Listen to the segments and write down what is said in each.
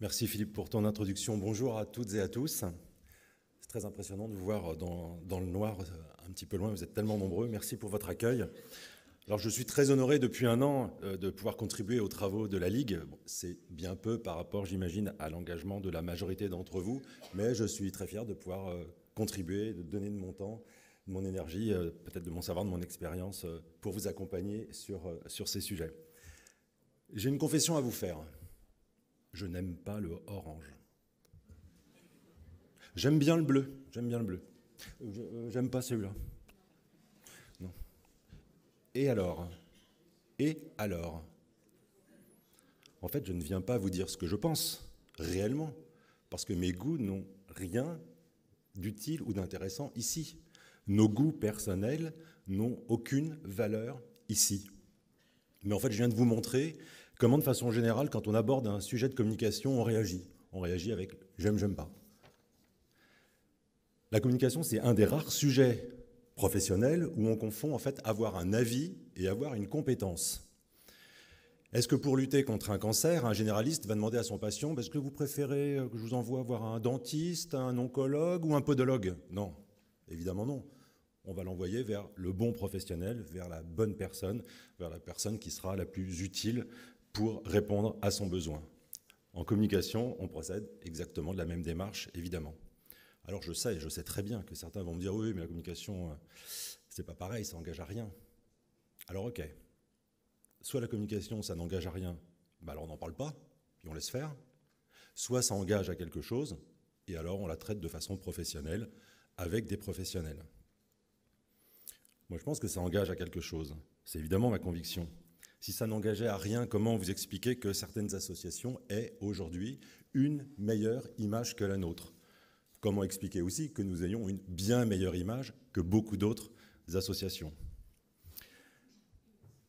Merci Philippe pour ton introduction. Bonjour à toutes et à tous. C'est très impressionnant de vous voir dans, le noir euh, un petit peu loin. Vous êtes tellement nombreux. Merci pour votre accueil. Alors je suis très honoré depuis un an euh, de pouvoir contribuer aux travaux de la Ligue. C'est bien peu par rapport, j'imagine, à l'engagement de la majorité d'entre vous, mais je suis très fier de pouvoir euh, contribuer, de donner de mon temps, de mon énergie, peut-être de mon savoir, de mon expérience pour vous accompagner sur, sur ces sujets. J'ai une confession à vous faire je n'aime pas le orange. J'aime bien le bleu, j'aime bien le bleu. Euh, euh, j'aime pas celui-là. Non. Et alors Et alors En fait, je ne viens pas vous dire ce que je pense, réellement, parce que mes goûts n'ont rien d'utile ou d'intéressant ici. Nos goûts personnels n'ont aucune valeur ici. Mais en fait, je viens de vous montrer Comment, de façon générale, quand on aborde un sujet de communication, on réagit On réagit avec j'aime, j'aime pas. La communication, c'est un des rares sujets professionnels où on confond en fait avoir un avis et avoir une compétence. Est-ce que pour lutter contre un cancer, un généraliste va demander à son patient bah, est-ce que vous préférez euh, que je vous envoie voir un dentiste, un oncologue ou un podologue Non, évidemment non. On va l'envoyer vers le bon professionnel, vers la bonne personne, vers la personne qui sera la plus utile pour répondre à son besoin. En communication, on procède exactement de la même démarche, évidemment. Alors je sais, je sais très bien que certains vont me dire oui, mais la communication, euh, c'est pas pareil, ça n'engage à rien. Alors ok, soit la communication, ça n'engage à rien, bah alors on n'en parle pas, puis on laisse faire, soit ça engage à quelque chose, et alors on la traite de façon professionnelle, avec des professionnels. Moi je pense que ça engage à quelque chose, c'est évidemment ma conviction. Si ça n'engageait à rien, comment vous expliquer que certaines associations aient aujourd'hui une meilleure image que la nôtre Comment expliquer aussi que nous ayons une bien meilleure image que beaucoup d'autres associations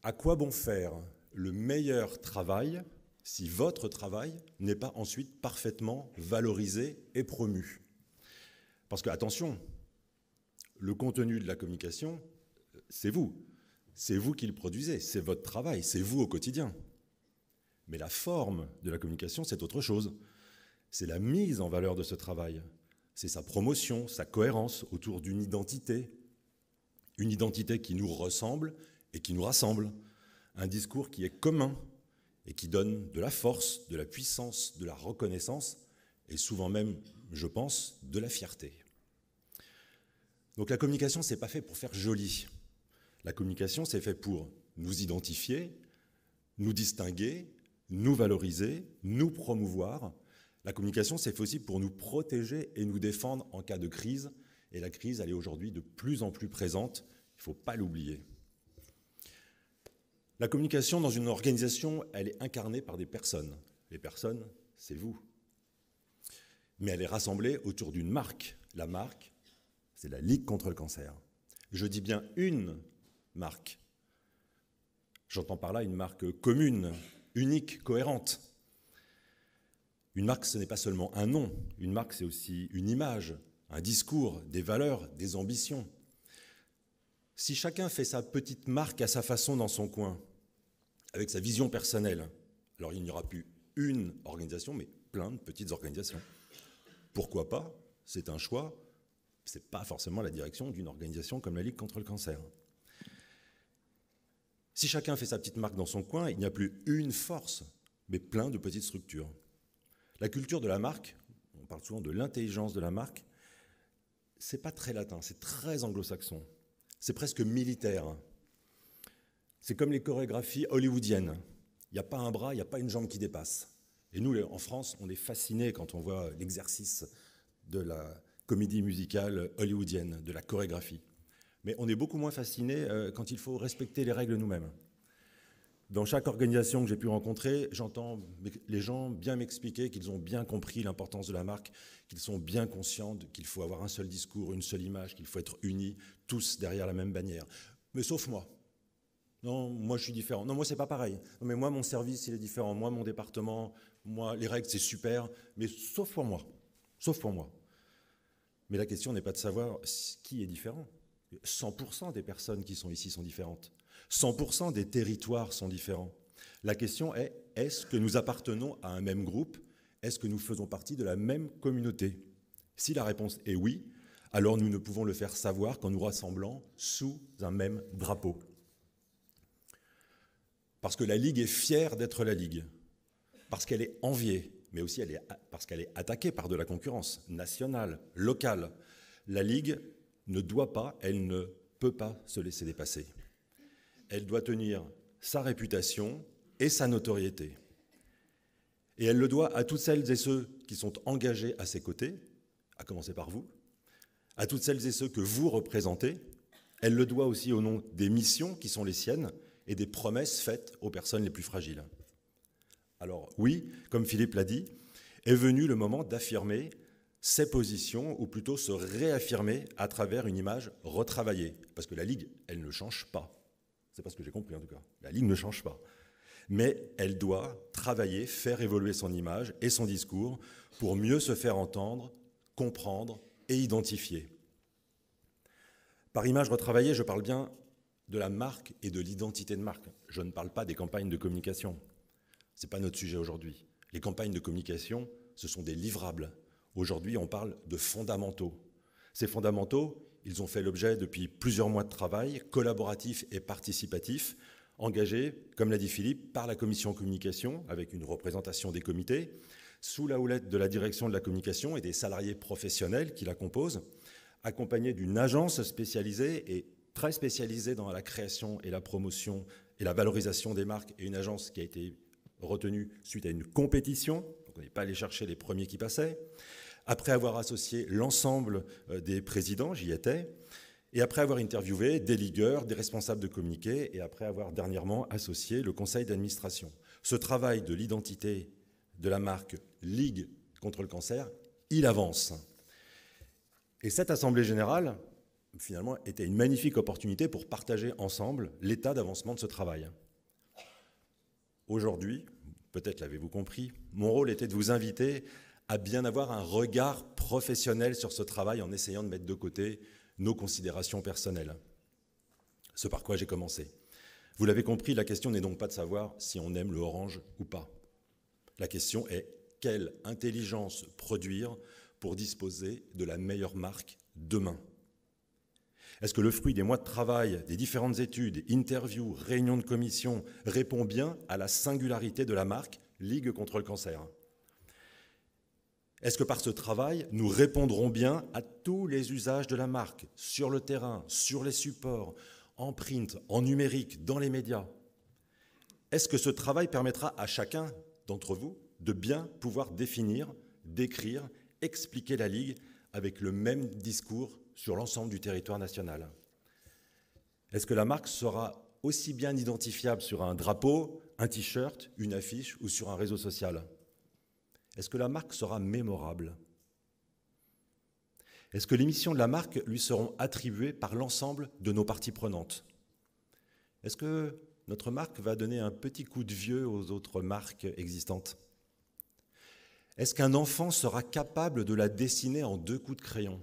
À quoi bon faire le meilleur travail si votre travail n'est pas ensuite parfaitement valorisé et promu Parce que attention, le contenu de la communication, c'est vous, c'est vous qui le produisez, c'est votre travail, c'est vous au quotidien. Mais la forme de la communication, c'est autre chose. C'est la mise en valeur de ce travail. C'est sa promotion, sa cohérence autour d'une identité. Une identité qui nous ressemble et qui nous rassemble. Un discours qui est commun et qui donne de la force, de la puissance, de la reconnaissance et souvent même, je pense, de la fierté. Donc la communication, n'est pas fait pour faire joli. La communication, s'est fait pour nous identifier, nous distinguer, nous valoriser, nous promouvoir. La communication, c'est fait aussi pour nous protéger et nous défendre en cas de crise. Et la crise, elle est aujourd'hui de plus en plus présente. Il ne faut pas l'oublier. La communication dans une organisation, elle est incarnée par des personnes. Les personnes, c'est vous. Mais elle est rassemblée autour d'une marque. La marque, c'est la Ligue contre le cancer. Je dis bien une marque. J'entends par là une marque commune, unique, cohérente. Une marque, ce n'est pas seulement un nom, une marque, c'est aussi une image, un discours, des valeurs, des ambitions. Si chacun fait sa petite marque à sa façon dans son coin, avec sa vision personnelle, alors il n'y aura plus une organisation, mais plein de petites organisations. Pourquoi pas C'est un choix, ce n'est pas forcément la direction d'une organisation comme la Ligue contre le cancer. Si chacun fait sa petite marque dans son coin, il n'y a plus une force, mais plein de petites structures. La culture de la marque, on parle souvent de l'intelligence de la marque, c'est pas très latin, c'est très anglo-saxon. C'est presque militaire. C'est comme les chorégraphies hollywoodiennes. Il n'y a pas un bras, il n'y a pas une jambe qui dépasse. Et nous, en France, on est fascinés quand on voit l'exercice de la comédie musicale hollywoodienne, de la chorégraphie. Mais on est beaucoup moins fasciné euh, quand il faut respecter les règles nous-mêmes. Dans chaque organisation que j'ai pu rencontrer, j'entends les gens bien m'expliquer qu'ils ont bien compris l'importance de la marque, qu'ils sont bien conscients qu'il faut avoir un seul discours, une seule image, qu'il faut être unis, tous derrière la même bannière. Mais sauf moi. Non, moi je suis différent. Non, moi c'est pas pareil. Non, mais moi mon service il est différent. Moi mon département, moi les règles c'est super, mais sauf pour moi. Sauf pour moi. Mais la question n'est pas de savoir qui est différent. 100% des personnes qui sont ici sont différentes. 100% des territoires sont différents. La question est, est-ce que nous appartenons à un même groupe Est-ce que nous faisons partie de la même communauté Si la réponse est oui, alors nous ne pouvons le faire savoir qu'en nous rassemblant sous un même drapeau. Parce que la Ligue est fière d'être la Ligue, parce qu'elle est enviée, mais aussi parce qu'elle est attaquée par de la concurrence nationale, locale. La Ligue ne doit pas, elle ne peut pas se laisser dépasser. Elle doit tenir sa réputation et sa notoriété. Et elle le doit à toutes celles et ceux qui sont engagés à ses côtés, à commencer par vous, à toutes celles et ceux que vous représentez. Elle le doit aussi au nom des missions qui sont les siennes et des promesses faites aux personnes les plus fragiles. Alors oui, comme Philippe l'a dit, est venu le moment d'affirmer ses positions, ou plutôt se réaffirmer à travers une image retravaillée. Parce que la Ligue, elle ne change pas. C'est pas ce que j'ai compris en tout cas. La Ligue ne change pas. Mais elle doit travailler, faire évoluer son image et son discours pour mieux se faire entendre, comprendre et identifier. Par image retravaillée, je parle bien de la marque et de l'identité de marque. Je ne parle pas des campagnes de communication. Ce n'est pas notre sujet aujourd'hui. Les campagnes de communication, ce sont des livrables Aujourd'hui, on parle de fondamentaux. Ces fondamentaux, ils ont fait l'objet depuis plusieurs mois de travail collaboratif et participatif, engagé, comme l'a dit Philippe, par la commission communication, avec une représentation des comités, sous la houlette de la direction de la communication et des salariés professionnels qui la composent, accompagnés d'une agence spécialisée et très spécialisée dans la création et la promotion et la valorisation des marques, et une agence qui a été retenue suite à une compétition, on n'est pas allé chercher les premiers qui passaient après avoir associé l'ensemble euh, des présidents, j'y étais, et après avoir interviewé des ligueurs, des responsables de communiqué, et après avoir dernièrement associé le conseil d'administration. Ce travail de l'identité de la marque Ligue contre le cancer, il avance. Et cette Assemblée générale, finalement, était une magnifique opportunité pour partager ensemble l'état d'avancement de ce travail. Aujourd'hui, peut-être l'avez-vous compris, mon rôle était de vous inviter à bien avoir un regard professionnel sur ce travail en essayant de mettre de côté nos considérations personnelles. Ce par quoi j'ai commencé. Vous l'avez compris, la question n'est donc pas de savoir si on aime le orange ou pas. La question est quelle intelligence produire pour disposer de la meilleure marque demain Est-ce que le fruit des mois de travail, des différentes études, interviews, réunions de commission répond bien à la singularité de la marque Ligue contre le cancer est-ce que par ce travail, nous répondrons bien à tous les usages de la marque, sur le terrain, sur les supports, en print, en numérique, dans les médias Est-ce que ce travail permettra à chacun d'entre vous de bien pouvoir définir, décrire, expliquer la Ligue avec le même discours sur l'ensemble du territoire national Est-ce que la marque sera aussi bien identifiable sur un drapeau, un t-shirt, une affiche ou sur un réseau social est-ce que la marque sera mémorable Est-ce que les missions de la marque lui seront attribuées par l'ensemble de nos parties prenantes Est-ce que notre marque va donner un petit coup de vieux aux autres marques existantes Est-ce qu'un enfant sera capable de la dessiner en deux coups de crayon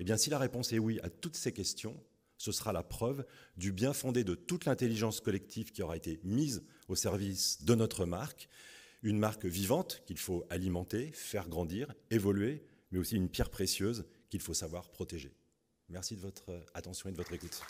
Eh bien, si la réponse est oui à toutes ces questions, ce sera la preuve du bien fondé de toute l'intelligence collective qui aura été mise au service de notre marque une marque vivante qu'il faut alimenter, faire grandir, évoluer, mais aussi une pierre précieuse qu'il faut savoir protéger. Merci de votre euh, attention et de votre écoute.